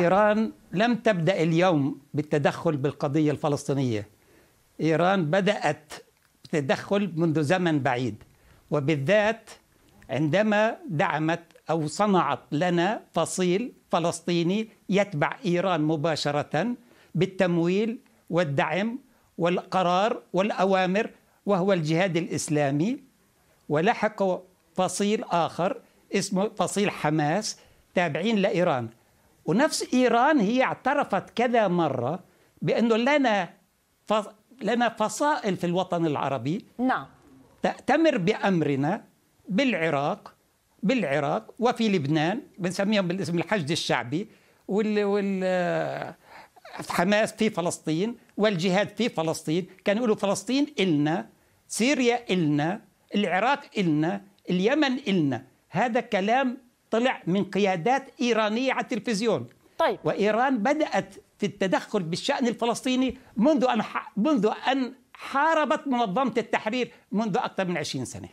إيران لم تبدأ اليوم بالتدخل بالقضية الفلسطينية إيران بدأت بالتدخل منذ زمن بعيد وبالذات عندما دعمت أو صنعت لنا فصيل فلسطيني يتبع إيران مباشرة بالتمويل والدعم والقرار والأوامر وهو الجهاد الإسلامي ولحق فصيل آخر اسمه فصيل حماس تابعين لإيران ونفس إيران هي اعترفت كذا مرة بأنه لنا لنا فصائل في الوطن العربي نعم تأتمر بأمرنا بالعراق بالعراق وفي لبنان بنسميهم بالاسم الحشد الشعبي وال, وال حماس في فلسطين والجهاد في فلسطين كانوا يقولوا فلسطين إلنا سوريا إلنا العراق إلنا اليمن إلنا هذا كلام طلع من قيادات إيرانية على التلفزيون طيب وإيران بدأت في التدخل بالشأن الفلسطيني منذ أن منذ أن حاربت منظمة التحرير منذ أكثر من 20 سنة